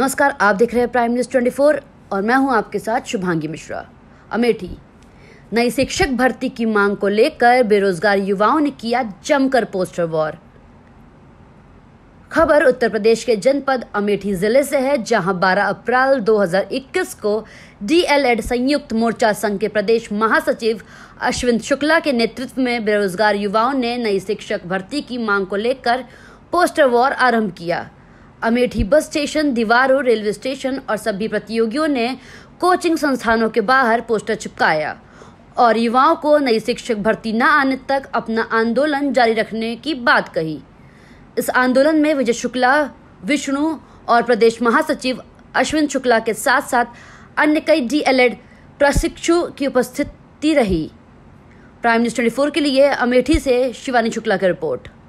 नमस्कार आप देख रहे हैं प्राइम न्यूज 24 और मैं हूं आपके साथ शुभांगी मिश्रा अमेठी नई शिक्षक भर्ती की मांग को लेकर बेरोजगार युवाओं ने किया जमकर पोस्टर वॉर खबर उत्तर प्रदेश के जनपद अमेठी जिले से है जहां 12 अप्रैल 2021 को डीएलएड संयुक्त मोर्चा संघ के प्रदेश महासचिव अश्विन शुक्ला के नेतृत्व में बेरोजगार युवाओं ने नई शिक्षक भर्ती की मांग को लेकर पोस्टर वॉर आरंभ किया अमेठी बस स्टेशन दीवारों रेलवे स्टेशन और सभी प्रतियोगियों ने कोचिंग संस्थानों के बाहर पोस्टर चिपकाया और युवाओं को नई शिक्षक भर्ती न आने तक अपना आंदोलन जारी रखने की बात कही इस आंदोलन में विजय शुक्ला विष्णु और प्रदेश महासचिव अश्विन शुक्ला के साथ साथ अन्य कई डी एड प्रशिक्षु की उपस्थिति रही प्राइम न्यूज ट्वेंटी फोर के लिए अमेठी से शिवानी शुक्ला की रिपोर्ट